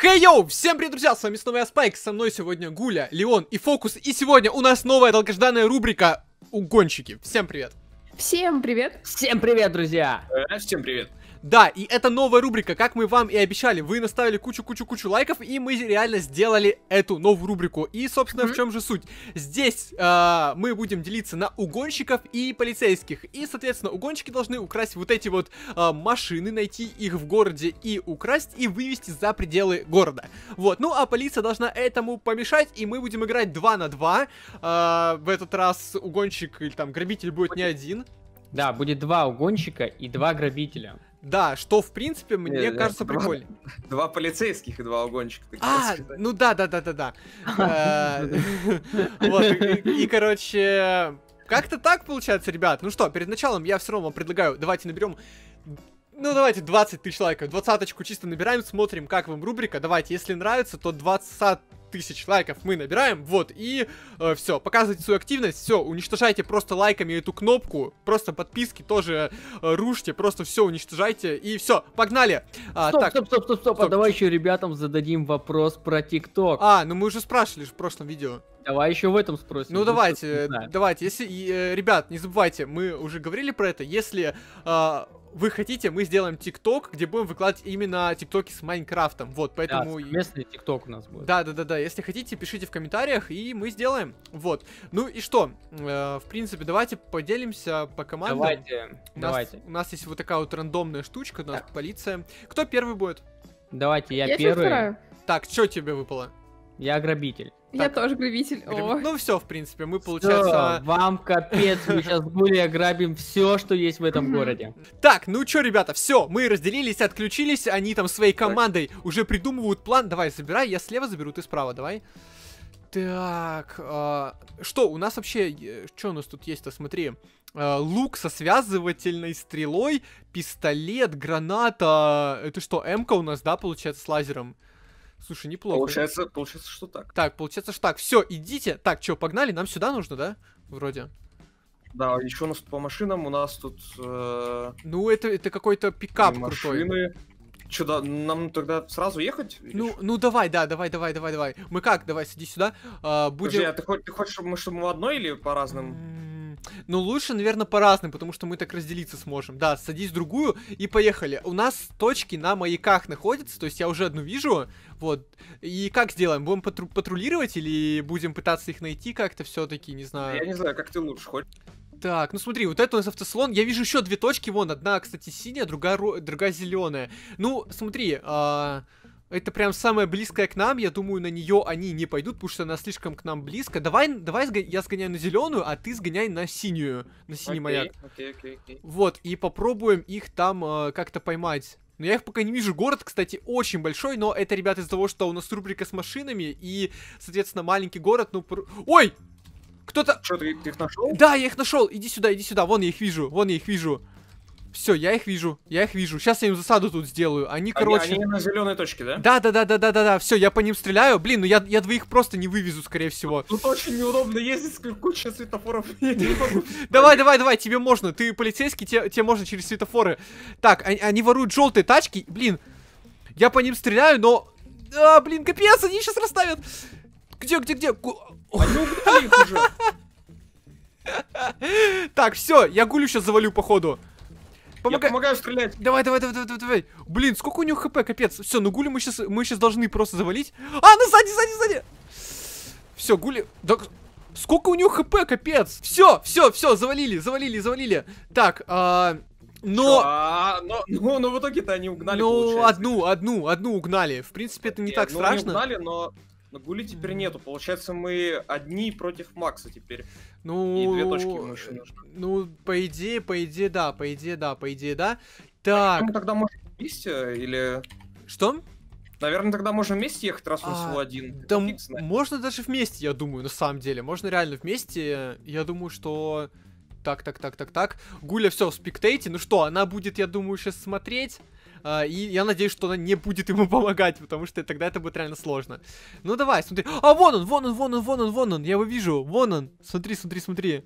Хей, hey, йоу! Всем привет, друзья! С вами снова я, Спайк, со мной сегодня Гуля, Леон и Фокус, и сегодня у нас новая долгожданная рубрика «Угонщики». Всем привет! Всем привет! Всем привет, друзья! Э, всем привет! Да, и это новая рубрика, как мы вам и обещали. Вы наставили кучу-кучу-кучу лайков, и мы реально сделали эту новую рубрику. И, собственно, mm-hmm. в чем же суть? Здесь э, мы будем делиться на угонщиков и полицейских. И, соответственно, угонщики должны украсть вот эти вот э, машины, найти их в городе и украсть, и вывести за пределы города. Вот, ну а полиция должна этому помешать, и мы будем играть 2 на 2. Э, в этот раз угонщик или там грабитель будет не один. Да, будет два угонщика и два грабителя. Да, что в принципе мне не, э, кажется два, прикольно. Два полицейских и два угонщика. А, ну да, да, да, да, да. Э, и короче, как-то так получается, ребят. Ну что, перед началом я все равно вам предлагаю, давайте наберем ну, давайте 20 тысяч лайков. Двадцаточку чисто набираем, смотрим, как вам рубрика. Давайте, если нравится, то 20 тысяч лайков мы набираем, вот, и э, все, показывайте свою активность, все, уничтожайте просто лайками эту кнопку, просто подписки тоже э, рушьте, просто все уничтожайте, и все, погнали! А, стоп, так, стоп, стоп, стоп, стоп, а стоп, а давай еще ребятам зададим вопрос про ТикТок. А, ну мы уже спрашивали в прошлом видео. Давай еще в этом спросим. Ну, ну давайте, давайте, если, э, ребят, не забывайте, мы уже говорили про это, если э, вы хотите, мы сделаем ТикТок, где будем выкладывать именно ТикТоки с Майнкрафтом. Вот, поэтому... Да, местный ТикТок у нас будет. Да, да, да, да. Если хотите, пишите в комментариях, и мы сделаем. Вот. Ну и что? Э, в принципе, давайте поделимся по командам. Давайте, у нас, давайте. У нас есть вот такая вот рандомная штучка, у нас так. полиция. Кто первый будет? Давайте, я, я первый. Так, что тебе выпало? Я грабитель. Так. Я тоже грабитель. О. Ну все, в принципе, мы получается. Все, вам капец, мы сейчас более ограбим все, что есть в этом городе. Так, ну чё, ребята, все, мы разделились, отключились, они там своей командой уже придумывают план. Давай, забирай, я слева заберу, ты справа, давай. Так, э, что у нас вообще, что у нас тут есть-то, смотри. Э, лук со связывательной стрелой, пистолет, граната, это что, МК у нас, да, получается, с лазером? Слушай, неплохо. Получается, получается, что так. Так, получается, что так. Все, идите. Так, что, погнали? Нам сюда нужно, да? Вроде. Да, еще у нас по машинам у нас тут... Э... Ну, это, это какой-то пикап машины. крутой. Что, да, нам тогда сразу ехать? Ну, ну давай, да, давай, давай, давай, давай. Мы как? Давай, сиди сюда. А, будем... Подожди, а ты, ты хочешь, чтобы мы, чтобы в одной или по разным? Ну лучше, наверное, по разному потому что мы так разделиться сможем. Да, садись в другую и поехали. У нас точки на маяках находятся, то есть я уже одну вижу. Вот. И как сделаем? Будем патру патрулировать или будем пытаться их найти как-то все-таки, не знаю. Я не знаю, как ты лучше хочешь. Так, ну смотри, вот это у нас автосалон. Я вижу еще две точки. Вон, одна, кстати, синяя, другая, другая зеленая. Ну, смотри, а... Э это прям самая близкая к нам. Я думаю, на нее они не пойдут, потому что она слишком к нам близко. Давай, давай я сгоняю на зеленую, а ты сгоняй на синюю. На синий okay, маяк. Okay, okay, okay. Вот, и попробуем их там э, как-то поймать. Но я их пока не вижу. Город, кстати, очень большой, но это, ребята, из-за того, что у нас рубрика с машинами и, соответственно, маленький город, ну... Пр... Ой! Кто-то... Что, ты, ты их нашел? Да, я их нашел. Иди сюда, иди сюда. Вон я их вижу, вон я их вижу. Все, я их вижу, я их вижу. Сейчас я им засаду тут сделаю. Они, короче. Они, они на зеленой точке, да? Да, да, да, да, да, да, да. Все, я по ним стреляю. Блин, ну я, я двоих просто не вывезу, скорее всего. Тут очень неудобно ездить, куча светофоров. Давай, давай, давай, тебе можно. Ты полицейский, тебе можно через светофоры. Так, они воруют желтые тачки. Блин, я по ним стреляю, но. А, блин, капец, они сейчас расставят. Где, где, где? Так, все, я гулю сейчас завалю, походу. Помогай. Я помогаю стрелять. Давай, давай, давай, давай, давай. Блин, сколько у него хп, капец. Все, ну Гули мы сейчас, мы сейчас должны просто завалить. А, на ну сзади, сзади, сзади. Все, Гули... Да, сколько у него хп, капец. Все, все, все, завалили, завалили, завалили. Так, а... Но... А, но, но, но в итоге-то они угнали, Ну, одну, одну, одну угнали. В принципе, это не Нет, так ну, страшно. Не угнали, но но Гули теперь нету. Получается, мы одни против Макса теперь. Ну, и две точки мы нужны. Э, ну, по идее, по идее, да, по идее, да, по идее, да. А так. Мы тогда можем вместе или... Что? Наверное, тогда можно вместе ехать, раз он а, всего один. Да, ну, можно даже вместе, я думаю, на самом деле. Можно реально вместе. Я думаю, что... Так, так, так, так, так. Гуля все в спектейте. Ну что, она будет, я думаю, сейчас смотреть. А, и я надеюсь, что она не будет ему помогать, потому что тогда это будет реально сложно. Ну давай, смотри. А, вон он, вон он, вон он, вон он, вон он. Я его вижу. Вон он. Смотри, смотри, смотри.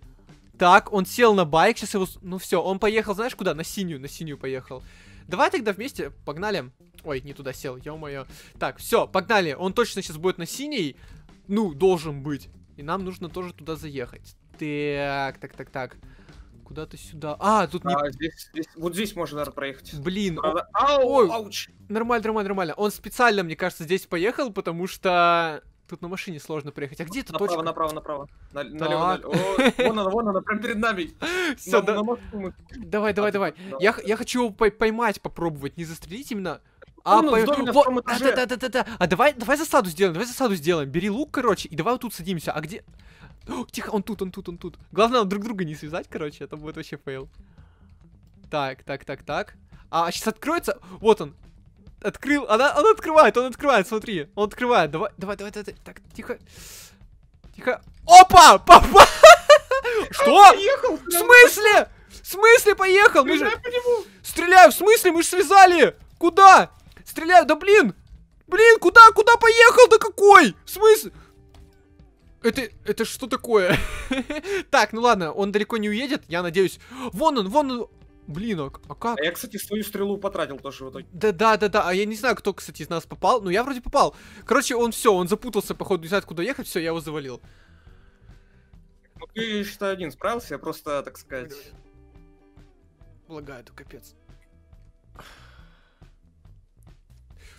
Так, он сел на байк, сейчас его... Ну все, он поехал, знаешь, куда? На синюю, на синюю поехал. Давай тогда вместе, погнали. Ой, не туда сел, ё-моё. Так, все, погнали. Он точно сейчас будет на синей, Ну, должен быть. И нам нужно тоже туда заехать. Так, так, так, так. Куда-то сюда. А, тут а, не... Здесь, здесь, вот здесь можно, наверное, проехать. Блин. Правда? Ау, Ой. ауч. Нормально, нормально, нормально. Он специально, мне кажется, здесь поехал, потому что... Тут на машине сложно проехать. А где эта направо, точка? Направо, направо, направо. На, налево, налево. О, вон она, вон она, прям перед нами. Все, да... мы... Давай, давай, давай. Я, я хочу его поймать, попробовать. Не застрелить именно. А, по... Во... да, да, да, да, да. А давай, давай засаду сделаем, давай засаду сделаем. Бери лук, короче, и давай вот тут садимся. А где... тихо, он тут, он тут, он тут. Главное, нам друг друга не связать, короче, это будет вообще фейл. Так, так, так, так. А, сейчас откроется. Вот он. Открыл. Она, он открывает, он открывает, смотри. Он открывает. Давай, давай, давай, давай. Так, тихо. Тихо. Опа! Попа! Что? Поехал, в смысле? В смысле поехал? мы же... по нему. Стреляю, в смысле? Мы же связали. Куда? Стреляю, да блин. Блин, куда, куда поехал? Да какой? В смысле? Это, это что такое? так, ну ладно, он далеко не уедет, я надеюсь. Вон он, вон он. Блин, а, а, как? А я, кстати, свою стрелу потратил тоже в итоге. Да, да, да, да. А я не знаю, кто, кстати, из нас попал. Но я вроде попал. Короче, он все, он запутался, походу, не знает, куда ехать. Все, я его завалил. Ну, ты, считаю, один справился. Я просто, так сказать... Лагаю, это капец.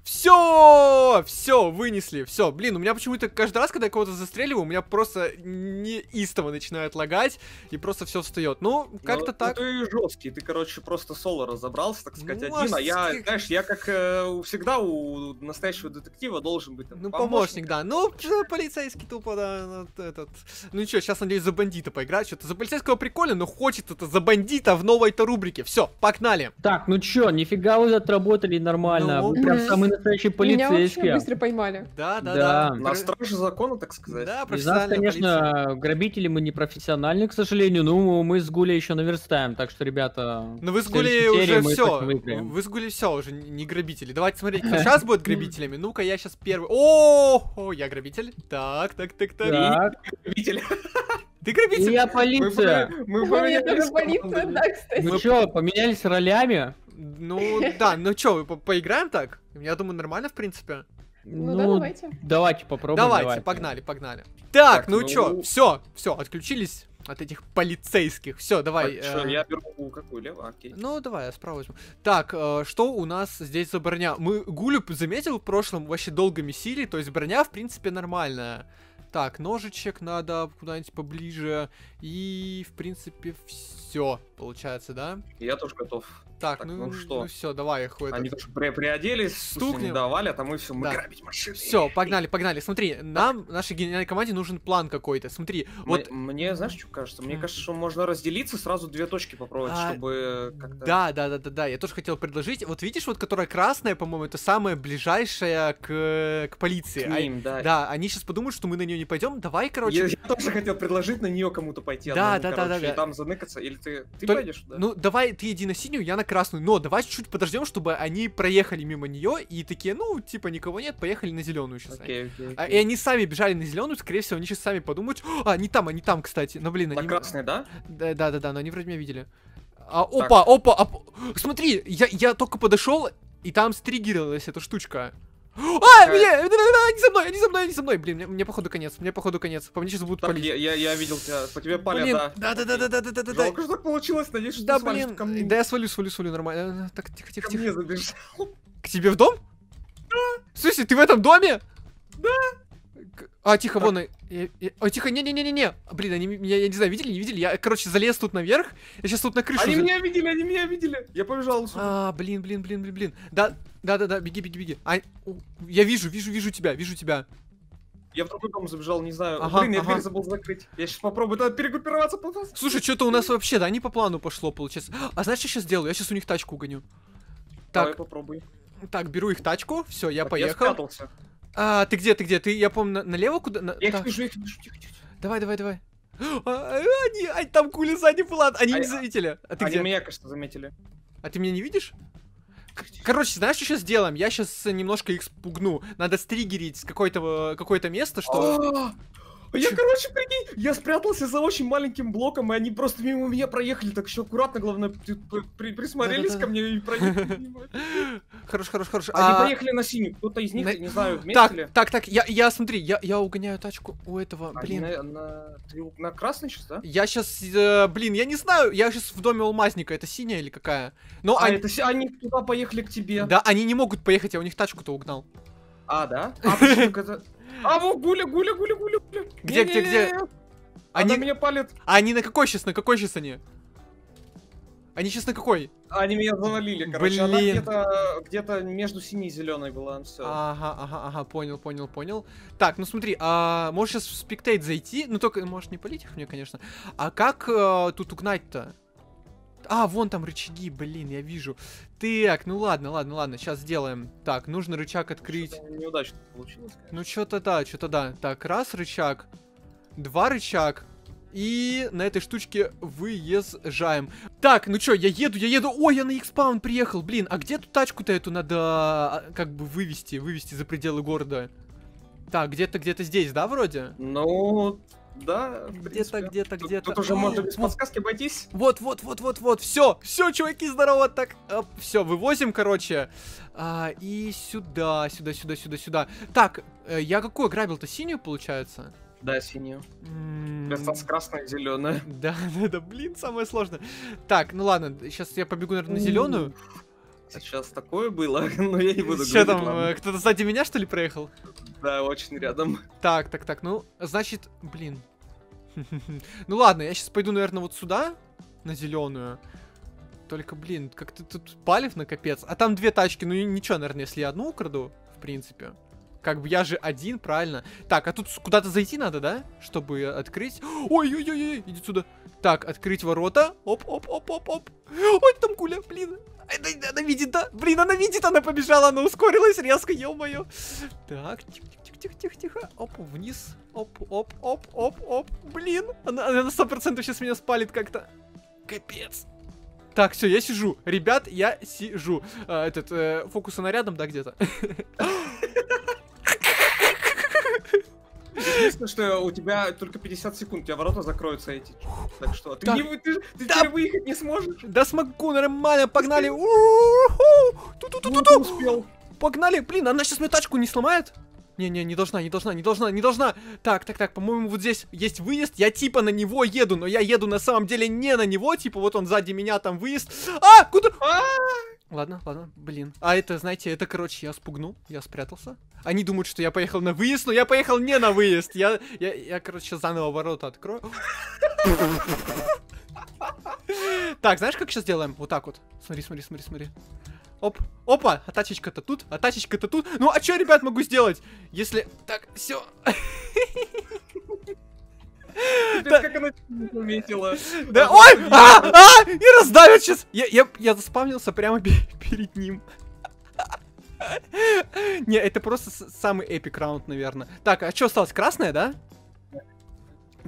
Все! Все, вынесли, все. Блин, у меня почему-то каждый раз, когда я кого-то застреливаю, у меня просто неистово начинает лагать, и просто все встает. Ну, как-то ну, так. Ты жесткий, ты, короче, просто соло разобрался, так сказать, ну, один. А я, знаешь, я как э, всегда у настоящего детектива должен быть там, Ну, помощник, помощник да. Ну, полицейский тупо, да, вот этот. Ну ничего, сейчас, надеюсь, за бандита поиграть. Что-то за полицейского прикольно, но хочет это за бандита в новой-то рубрике. Все, погнали. Так, ну чё, нифига вы отработали нормально. Ну, Прям самый настоящий полицейский так быстро поймали. Да, да, да. да. На страже закона, так сказать. Да, Из нас, конечно, полиция. грабители мы не профессиональные, к сожалению, но мы с Гули еще наверстаем, так что, ребята... Ну вы с Гули уже все, вы с Гули все уже не грабители. Давайте смотреть, кто сейчас будет грабителями. Ну-ка, я сейчас первый. О, я грабитель. Так, так, так, так. Так, Грабитель. Ты грабитель? Я полиция. Мы поменялись. полиция, да, кстати. Вы ну что, поменялись ролями? Ну да, ну что, поиграем так? Я думаю, нормально, в принципе. Ну, ну да, давайте. Давайте попробуем. Давайте, давайте. погнали, погнали. Так, так ну, ну чё, все, все, отключились от этих полицейских. Все, давай. Так, э... Что, я беру какую лево, а, окей. Ну, давай, я справа возьму. Так, э, что у нас здесь за броня? Мы Гулюб заметил в прошлом, вообще долго месили, то есть броня, в принципе, нормальная. Так, ножичек надо куда-нибудь поближе. И, в принципе, все получается, да? Я тоже готов. Так, так ну, ну что? Ну все, давай их Они этот... при приоделись, стукнем, давали, а там и все, мы да. грабить машины. Все, погнали, погнали. Смотри, нам, нашей гениальной команде нужен план какой-то. Смотри, мне, вот. Мне, знаешь, что кажется? Мне кажется, что можно разделиться, сразу две точки попробовать, а, чтобы как-то. Да, да, да, да, да. Я тоже хотел предложить. Вот видишь, вот которая красная, по-моему, это самая ближайшая к, к полиции. К ним, а, да. Да, они сейчас подумают, что мы на нее не пойдем. Давай, короче. Я, я тоже хотел предложить на нее кому-то пойти. Да, одному, да, короче, да, да, да. И там заныкаться, или ты, ты Толь... пойдешь? Да? Ну, давай ты иди на синюю, я на красную. Но давайте чуть подождем, чтобы они проехали мимо нее и такие, ну, типа, никого нет, поехали на зеленую сейчас. Okay, okay, okay. И они сами бежали на зеленую, скорее всего, они сейчас сами подумают. А, они там, они там, кстати. ну блин, на они... красные, да? Да, да, да, да, но они вроде меня видели. А, опа, так. опа, оп... смотри, я, я только подошел, и там стригерилась эта штучка. А, меня! Э, э, они со мной, они со мной, они со мной! Блин, мне, мне походу конец, мне походу конец. По мне сейчас будут так, палить. Я, я, я видел тебя, по тебе палят, блин. да. Да, да, да, да, да, да, да. Жалко, что так получилось, надеюсь, что да, ты блин. ко мне. Да, я свалю, свалю, свалю, нормально. Э, так, тихо, тихо, тихо. Ко мне забежал. К тебе в дом? Да. Слушай, ты в этом доме? Да. А, тихо, а. вон. Я, а, тихо, не-не-не-не-не. Блин, они меня, я не знаю, видели, не видели? Я, короче, залез тут наверх. Я сейчас тут на крышу. Они меня видели, они меня видели. Я побежал. А, блин, блин, блин, блин, блин. Да, да-да-да, беги, беги, беги. А... Я вижу, вижу, вижу тебя, вижу тебя. Я в другой дом забежал, не знаю. Ага, Блин, я ага. дверь забыл закрыть. Я сейчас попробую надо перегруппироваться по вас. Слушай, что-то у нас вообще, да, не по плану пошло, получается. А знаешь, что я сейчас делаю? Я сейчас у них тачку гоню. Давай попробуй. Так, беру их тачку, все, я так, поехал. Я спрятался. а, ты где, ты где? Ты, я помню, налево куда? На, я их вижу, я их вижу, тихо, тихо. Давай, давай, давай. А, они, они, там кули сзади план, они а не я, заметили. А ты они где? меня, конечно, заметили. А ты меня не видишь? Короче, знаешь, что сейчас сделаем? Я сейчас немножко их спугну. Надо стригерить с э, какое-то какое место, что... А! А я, короче, прикинь, я спрятался за очень маленьким блоком, и они просто мимо меня проехали, так еще аккуратно, главное, при присмотрелись ко мне и проехали мимо. Хорош, хорош, хорош. Они а... поехали на синюю, кто-то из них, не знаю, вместе Так, так, так, я, я смотри, я, я угоняю тачку у этого, блин. Они на, на... красный сейчас, да? Я сейчас, э, блин, я не знаю, я сейчас в доме Алмазника, это синяя или какая? Но а они... они туда поехали к тебе. Да, они не могут поехать, я у них тачку-то угнал. А, да? А, почему А, вот Гуля, Гуля, Гуля, Гуля, Гуля. Где, где, где? Они меня палят. А они на какой сейчас? На какой сейчас они? Они сейчас на какой? Они меня завалили, короче. Блин. Она где-то где, -то, между синей и зеленой была, все. Ага, ага, ага, понял, понял, понял. Так, ну смотри, а, можешь сейчас в спектейт зайти, ну только можешь не полить их мне, конечно. А как а, тут угнать-то? А, вон там рычаги, блин, я вижу. Так, ну ладно, ладно, ладно, сейчас сделаем. Так, нужно рычаг открыть. Неудачно получилось. Конечно. Ну что-то да, что-то да. Так, раз рычаг, два рычаг. И на этой штучке выезжаем. Так, ну чё, я еду, я еду. Ой, я на экспаун приехал, блин. А где тут тачку-то эту надо а, как бы вывести, вывести за пределы города? Так, где-то, где-то здесь, да, вроде? Ну, да, где-то, где-то, где-то. Тут уже можно без подсказки обойтись. Вот, вот, вот, вот, вот, все, все, чуваки, здорово, так, э, все, вывозим, короче. А, и сюда, сюда, сюда, сюда, сюда. Так, э, я какую грабил-то синюю, получается? Да, синюю. Осталось красная, зеленая. Да, да, да, блин, самое сложное. Так, ну ладно, сейчас я побегу, наверное, на зеленую. Сейчас такое было, но я не буду говорить. Что там, э, кто-то сзади меня, что ли, проехал? Да, очень рядом. Так, так, так, ну, значит, блин. Ну ладно, я сейчас пойду, наверное, вот сюда, на зеленую. Только, блин, как-то тут палев на капец. А там две тачки, ну ничего, наверное, если я одну украду, в принципе. Как бы я же один, правильно. Так, а тут куда-то зайти надо, да? Чтобы открыть. Ой-ой-ой, иди сюда. Так, открыть ворота. Оп-оп-оп-оп-оп. Ой, там гуля, блин. Она, она видит, да? Блин, она видит, она побежала, она ускорилась резко, ё-моё. Так, тихо-тихо-тихо-тихо. тихо Оп, вниз. Оп, оп, оп, оп, оп. Блин, она, она на 100% сейчас меня спалит как-то. Капец. Так, все, я сижу. Ребят, я сижу. А, этот, э, фокуса рядом да, где-то? Единственное, что у тебя только 50 секунд, у тебя ворота закроются эти. Так что, ты, да. не, ты, ты да. выехать не сможешь. Да смогу, нормально, погнали. ту ту ту ту успел. Погнали, блин, она сейчас мне тачку не сломает? Не-не, не должна, не должна, не должна, не должна. Так, так, так, по-моему, вот здесь есть выезд. Я типа на него еду, но я еду на самом деле не на него. Типа вот он сзади меня там выезд. А, куда? А -а -а! Ладно, ладно, блин. А это, знаете, это, короче, я спугнул, я спрятался. Они думают, что я поехал на выезд, но я поехал не на выезд. Я, я, я короче, заново ворота открою. Так, знаешь, как сейчас делаем? Вот так вот. Смотри, смотри, смотри, смотри. Оп, опа, а тачечка-то тут, а тачечка-то тут. Ну, а что, ребят, могу сделать? Если... Так, все. как она заметила. Да, ой! А, а, и раздавят сейчас! Я, я, я заспавнился прямо перед ним. Не, это просто самый эпик раунд, наверное. Так, а что осталось? Красное, да?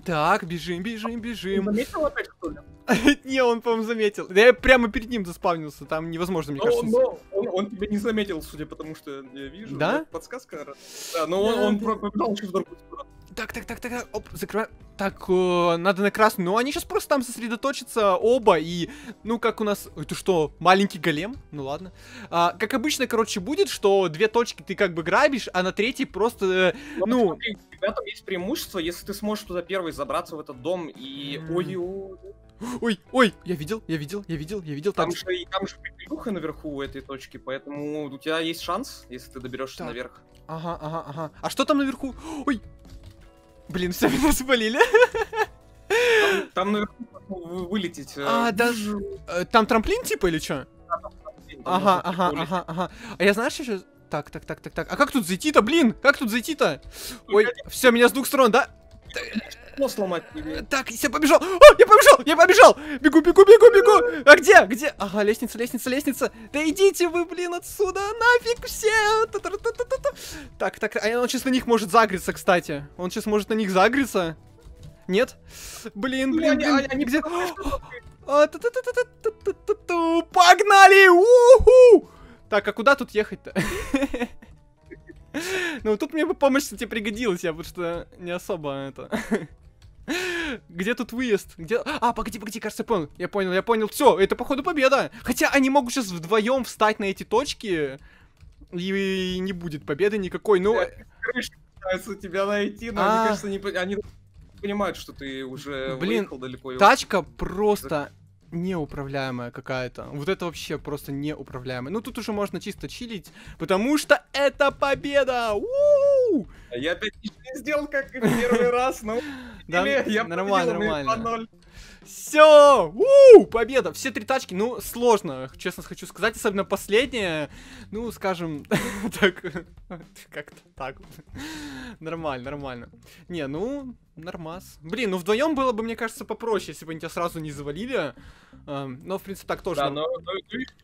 Так, бежим, бежим, бежим. Заметил опять, что ли? Не, он, по-моему, заметил. я прямо перед ним заспавнился, там невозможно, мне кажется. Но он тебя не заметил, судя по тому, что я вижу. Да? Подсказка. Да, но он пробежал еще в другую сторону так, так, так, так, так, оп, закрываем. Так, э, надо на красную. Ну, они сейчас просто там сосредоточатся оба. И, ну, как у нас... Это что, маленький голем? Ну, ладно. А, как обычно, короче, будет, что две точки ты как бы грабишь, а на третьей просто... Э, ну... ну... Смотри, в этом есть преимущество, если ты сможешь туда первый забраться в этот дом и... Ой-ой... Ой, я видел, я видел, я видел, я видел. Там, там же, там же приколюха наверху у этой точки, поэтому у тебя есть шанс, если ты доберешься наверх. Ага, ага, ага. А что там наверху? Ой, Блин, все меня спалили. Там, там наверху вылететь. Э. А, даже... Э, там трамплин типа или что? ага, ага, ага, ага. А я знаешь еще... Так, так, так, так, так. А как тут зайти-то, блин? Как тут зайти-то? Ой, все, меня с двух сторон, да? стекло сломать э, Так, я побежал! О, я побежал! Я побежал! Бегу, бегу, бегу, бегу! А где? Где? Ага, лестница, лестница, лестница! Да идите вы, блин, отсюда! Нафиг все! Так, так, а он сейчас на них может загреться, кстати. Он сейчас может на них загреться. Нет? Блин, ну, блин, блин, они где? А, Погнали! Уху! Так, а куда тут ехать-то? Ну, тут мне бы помощь, кстати, пригодилась, я потому что не особо это... Где тут выезд? Где... А, погоди, погоди, кажется, я понял. Я понял, я понял. Все, это, походу, победа. Хотя они могут сейчас вдвоем встать на эти точки. И не будет победы никакой. Ну... Э, а крыша пытаются тебя найти, но мне а. кажется, не... они понимают, что ты уже Блин, выехал далеко. тачка просто неуправляемая какая-то. Вот это вообще просто неуправляемая. Ну тут уже можно чисто чилить, потому что это победа! У-у-у! Я опять не сделал, как в первый раз, но... Да, нормально, нормально. Все! У, победа! Все три тачки, ну, сложно, честно хочу сказать, особенно последняя. Ну, скажем, так, как-то так. Нормально, нормально. Не, ну, нормас. Блин, ну вдвоем было бы, мне кажется, попроще, если бы они тебя сразу не завалили. Эм, но, в принципе, так тоже. Да, но,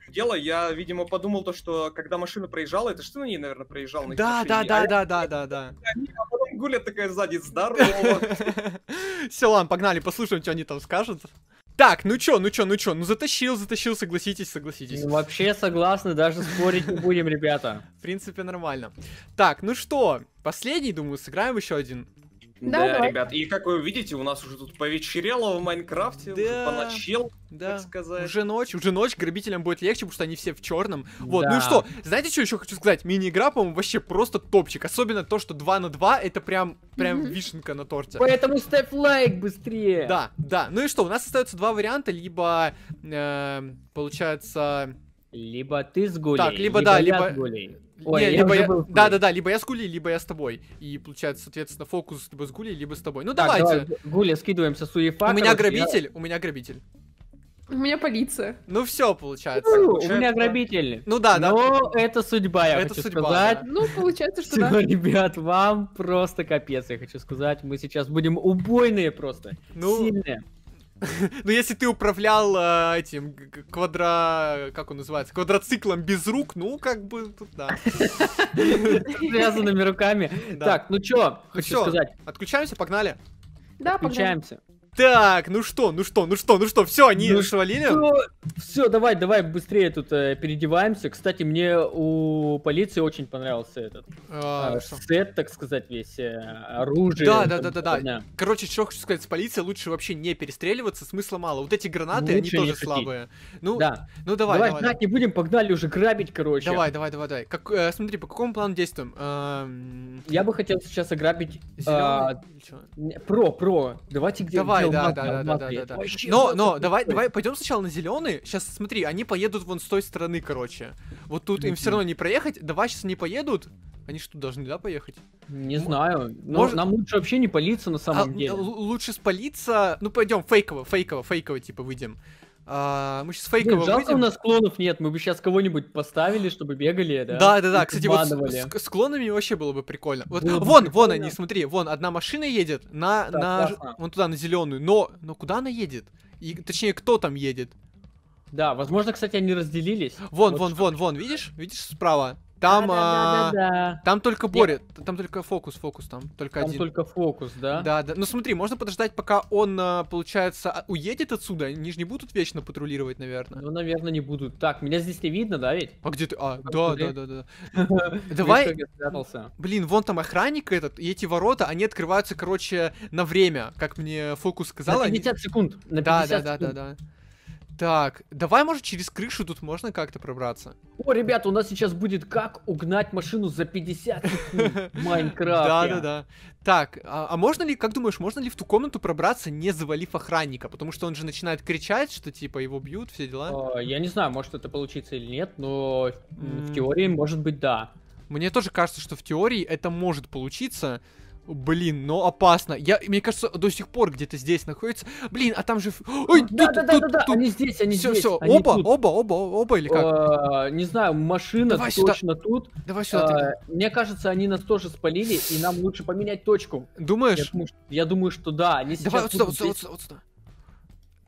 дело, я, видимо, подумал то, что когда машина проезжала, это что на ней, наверное, проезжал? Да, да, да, да, да, да, да. Гуля такая сзади, здорово. Селан, погнали, послушаем, что они там скажут. Так, ну чё, ну чё, ну чё, ну затащил, затащил, согласитесь, согласитесь. Ну, вообще согласны, даже спорить не будем, ребята. В принципе, нормально. Так, ну что, последний, думаю, сыграем еще один Давай. Да, ребят, и как вы видите, у нас уже тут повечерело в Майнкрафте, да. уже поночел, да. так сказать. Уже ночь, уже ночь, грабителям будет легче, потому что они все в черном. Вот, да. ну и что, знаете, что еще хочу сказать? Мини-игра, по-моему, вообще просто топчик. Особенно то, что 2 на 2, это прям, прям mm-hmm. вишенка на торте. Поэтому ставь лайк быстрее. Да, да. Ну и что, у нас остается два варианта, либо, э, получается... Либо ты с Гулей, так, либо, либо да, я либо... с Гулей. Ой, не, я либо я... Был да, да, да, либо я с Гулей, либо я с тобой. И получается, соответственно, фокус либо с Гулей, либо с тобой. Ну так, давайте. Давай, Гуля, скидываемся с УЕФА. У меня грабитель, я... у меня грабитель. У меня полиция. Ну все получается. Ну, У меня грабитель. Ну да, да. Но это судьба, я это хочу судьба, сказать. Да. Ну получается, что да. ребят, вам просто капец, я хочу сказать. Мы сейчас будем убойные просто. Ну, Сильные ну, если ты управлял э, этим квадро, Как он называется? Квадроциклом без рук, ну, как бы, тут да. Связанными руками. Так, ну чё, ну хочу сказать. Отключаемся, погнали. Да, Отключаемся. Так, ну что, ну что, ну что, ну что, все, они ну швалили? Все, давай, давай, быстрее тут э, переодеваемся. Кстати, мне у полиции очень понравился этот а, э, сет, так сказать, весь, э, оружие. Да, да, да, да, да, Короче, что хочу сказать, с полицией лучше вообще не перестреливаться, смысла мало. Вот эти гранаты, лучше они тоже слабые. Ну, да. ну давай, давай. Давай, не будем, погнали уже грабить, короче. Давай, давай, давай, давай. Как, э, смотри, по какому плану действуем? Эм... Я бы хотел сейчас ограбить... А, Зеленый? Э, про, про. Давайте где-то... Давай, понял, да, да, да, да, да, да, да. Но, но, давай, давай, пойдем сначала на зеленый. Сейчас, смотри, они поедут вон с той стороны, короче. Вот тут им все равно не проехать. Давай сейчас не поедут. Они что, должны, да, поехать? Не знаю. Но Может... нам лучше вообще не палиться на а, самом а, деле. Лучше спалиться. Ну, пойдем, фейково, фейково, фейково, типа, выйдем. А, мы сейчас фейково Блин, жалко, у нас клонов нет, мы бы сейчас кого-нибудь поставили, чтобы бегали, да? Да, да, да, кстати, вот с, с клонами вообще было бы прикольно. Вот, было вон, бы прикольно. вон они, смотри, вон одна машина едет на, да, на, классно. вон туда, на зеленую, но, но куда она едет? И, точнее, кто там едет? Да, возможно, кстати, они разделились. Вон, вот вон, вон, вон, видишь? Видишь справа? Там, да, да, да, а, там только Боря, там только фокус, фокус там, только там один. только фокус, да? Да, да. Ну смотри, можно подождать, пока он, а, получается, а, уедет отсюда, они же не будут вечно патрулировать, наверное. Ну, наверное, не будут. Так, меня здесь не видно, да, ведь? А где ты? А, да, да, да, да. Ну, давай. Блин, вон там охранник этот, и эти ворота, они открываются, короче, на время, как мне фокус сказал. На 50 секунд. Да, да, да, да, да. Так, давай, может, через крышу тут можно как-то пробраться? О, ребята, у нас сейчас будет как угнать машину за 50 секунд в Да-да-да. Так, а, а можно ли, как думаешь, можно ли в ту комнату пробраться, не завалив охранника? Потому что он же начинает кричать, что типа его бьют, все дела. А, я не знаю, может это получится или нет, но в теории, может быть, да. Мне тоже кажется, что в теории это может получиться, Блин, но опасно. Я, мне кажется, до сих пор где-то здесь находится. Блин, а там же... Ой, да, тут, да, да, тут, да, да, тут. они здесь, они все, здесь. Все, все. оба, оба, оба, оба или как? А, не знаю, машина Давай точно сюда. тут. Давай сюда. А, ты... Мне кажется, они нас тоже спалили, и нам лучше поменять точку. Думаешь? Я я думаю, что да. Они Давай вот сюда, вот сюда, вот сюда, вот сюда.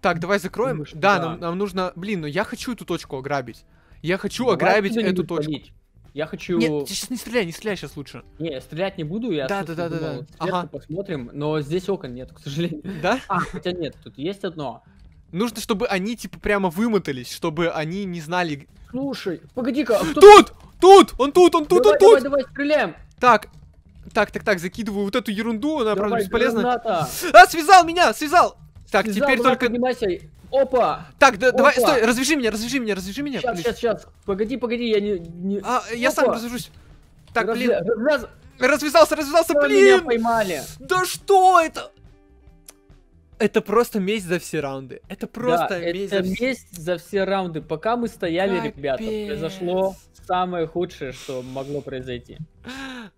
Так, давай закроем. Думаешь, да, да. Нам, нам нужно... Блин, но я хочу эту точку ограбить. Я хочу давай ограбить эту точку. Спалить. Я хочу... Нет, сейчас не стреляй, не стреляй сейчас лучше. Не, стрелять не буду, я да, да, да, да, да. Ага. посмотрим, но здесь окон нет, к сожалению. Да? А, хотя нет, тут есть одно. Нужно, чтобы они, типа, прямо вымотались, чтобы они не знали... Слушай, погоди-ка, а кто... Тут! Тут! Он тут, он тут, давай, он тут! Давай, давай, стреляем! Так, так, так, так, закидываю вот эту ерунду, она, давай, правда, бесполезна. Граната. А, связал меня, связал! Так, связал, теперь только... Поднимайся. Опа! Так, да, Опа. давай, стой, развяжи меня, развяжи меня, развяжи меня. Сейчас, блин. сейчас, сейчас. Погоди, погоди, я не... не... А, я сам развяжусь. Так, Раз, блин. Раз... Развязался, развязался, что блин! Меня поймали. Да что это? Это просто месть за все раунды. Это просто да, месть, это за... месть за все раунды. Пока мы стояли, Капец. ребята, произошло самое худшее, что могло произойти.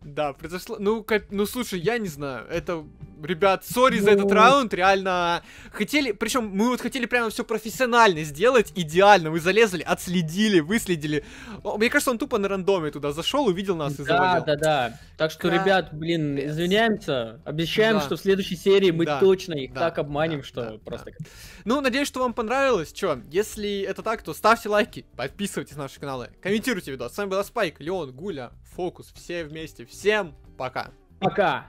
Да, произошло. Ну, кап... ну слушай, я не знаю. Это ребят, сори за этот ну. раунд, реально хотели, причем мы вот хотели прямо все профессионально сделать, идеально, мы залезли, отследили, выследили. Мне кажется, он тупо на рандоме туда зашел, увидел нас и завалил. Да, да, да. Так что, ребят, блин, извиняемся, обещаем, что в следующей серии мы точно их так обманем, что просто. Ну, надеюсь, что вам понравилось. Че, если это так, то ставьте лайки, подписывайтесь на наши каналы, комментируйте видос. С вами был Спайк, Леон, Гуля, Фокус, все вместе. Всем пока! Пока!